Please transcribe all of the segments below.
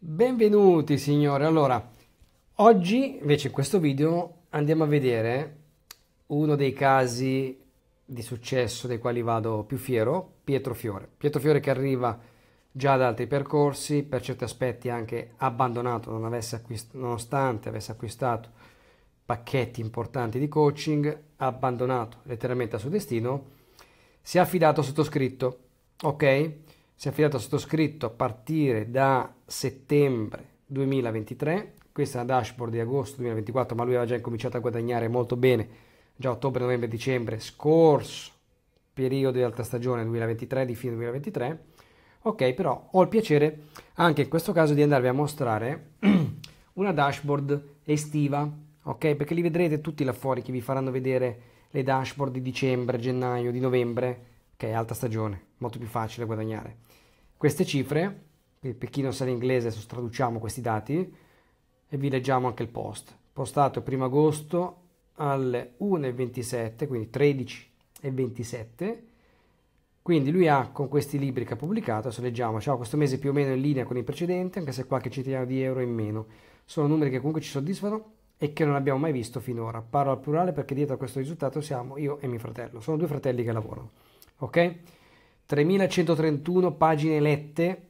Benvenuti signore, allora oggi invece in questo video andiamo a vedere uno dei casi di successo dei quali vado più fiero, Pietro Fiore. Pietro Fiore che arriva già ad altri percorsi, per certi aspetti anche abbandonato non avesse acquist- nonostante avesse acquistato pacchetti importanti di coaching, abbandonato letteralmente al suo destino, si è affidato sottoscritto, ok? si è affidato al sottoscritto a partire da settembre 2023, questa è una dashboard di agosto 2024, ma lui aveva già incominciato a guadagnare molto bene, già ottobre, novembre, dicembre, scorso periodo di alta stagione 2023, di fine 2023. Ok, però ho il piacere anche in questo caso di andarvi a mostrare una dashboard estiva, ok? Perché li vedrete tutti là fuori che vi faranno vedere le dashboard di dicembre, gennaio, di novembre, che okay, è alta stagione molto più facile guadagnare. Queste cifre, per chi non sa l'inglese traduciamo questi dati e vi leggiamo anche il post, postato 1 agosto alle 1.27, quindi 13.27, quindi lui ha con questi libri che ha pubblicato, se leggiamo, ciao, questo mese più o meno in linea con i precedenti, anche se qualche centinaio di euro in meno, sono numeri che comunque ci soddisfano e che non abbiamo mai visto finora. Parlo al plurale perché dietro a questo risultato siamo io e mio fratello, sono due fratelli che lavorano, ok? 3131 pagine lette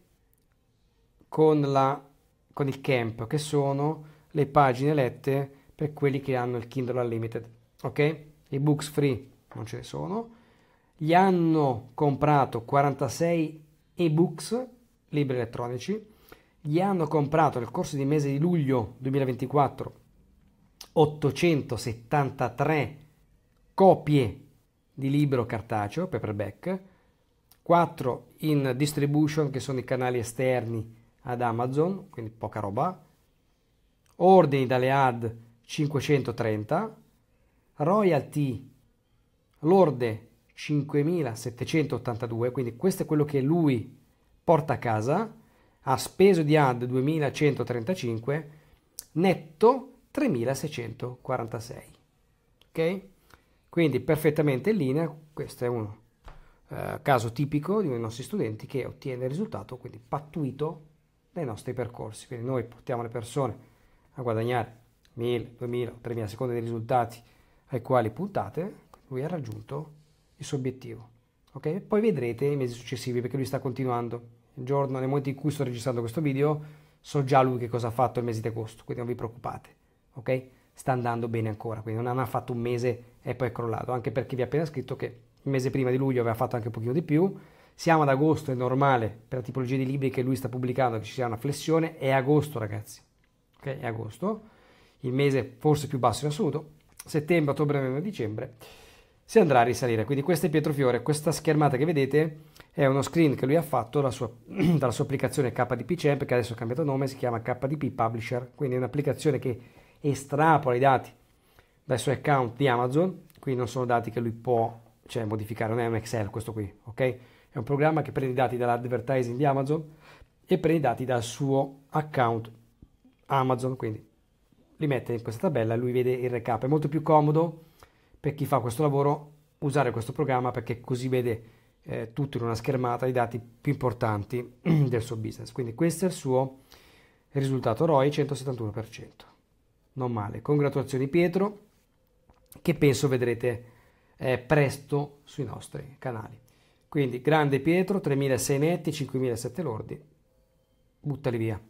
con, la, con il camp, che sono le pagine lette per quelli che hanno il Kindle Unlimited. Ok? I books free non ce ne sono. Gli hanno comprato 46 ebooks, libri elettronici. Gli hanno comprato nel corso di mese di luglio 2024 873 copie di libro cartaceo paperback 4 in distribution che sono i canali esterni ad Amazon, quindi poca roba, ordini dalle ad 530, royalty lorde 5782, quindi questo è quello che lui porta a casa, ha speso di ad 2135, netto 3646. Ok? Quindi perfettamente in linea, questo è uno eh, caso tipico di uno dei nostri studenti che ottiene il risultato quindi pattuito dai nostri percorsi. Quindi noi portiamo le persone a guadagnare 1000, 2000 o 3000 secondi dei risultati ai quali puntate, lui ha raggiunto il suo obiettivo. Okay? Poi vedrete i mesi successivi perché lui sta continuando. Il giorno, nel momento in cui sto registrando questo video, so già lui che cosa ha fatto il mese di agosto, quindi non vi preoccupate. Okay? Sta andando bene ancora, quindi non ha fatto un mese e poi è crollato, anche perché vi ha appena scritto che il mese prima di luglio aveva fatto anche un pochino di più, siamo ad agosto, è normale per la tipologia di libri che lui sta pubblicando che ci sia una flessione, è agosto ragazzi, ok? È agosto, il mese forse più basso in assoluto, settembre, ottobre, novembre, dicembre, si andrà a risalire. Quindi questo è Pietrofiore, questa schermata che vedete è uno screen che lui ha fatto dalla sua, dalla sua applicazione KDP Champ, che adesso ha cambiato nome, si chiama KDP Publisher, quindi è un'applicazione che estrapola i dati dai suoi account di Amazon, quindi non sono dati che lui può cioè modificare, non è un Excel questo qui, ok? È un programma che prende i dati dall'advertising di Amazon e prende i dati dal suo account Amazon, quindi li mette in questa tabella e lui vede il recap. È molto più comodo per chi fa questo lavoro usare questo programma perché così vede eh, tutto in una schermata i dati più importanti del suo business. Quindi questo è il suo risultato ROI 171%. Non male. Congratulazioni Pietro, che penso vedrete eh, presto sui nostri canali. Quindi grande Pietro, 3.600 netti, 5.700 lordi, buttali via.